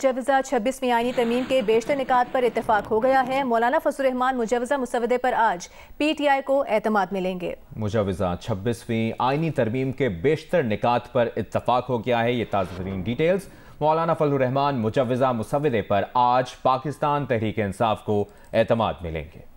मुजवजा छब्बीसवीं आईनी तरमीम के बेशतर निकात पर इतफाक हो गया है मौलाना रहमान मुजवजा मुसवदे पर आज पी टी आई को एतम मिलेंगे मुजवजा छब्बीसवीं आईनी तरमीम के बेशतर निकात पर इतफाक हो गया है ये ताज़ा डिटेल्स मौलाना फजलरहमान मुजवजा मुसवदे पर आज पाकिस्तान तहरीक इंसाफ को एतमाद मिलेंगे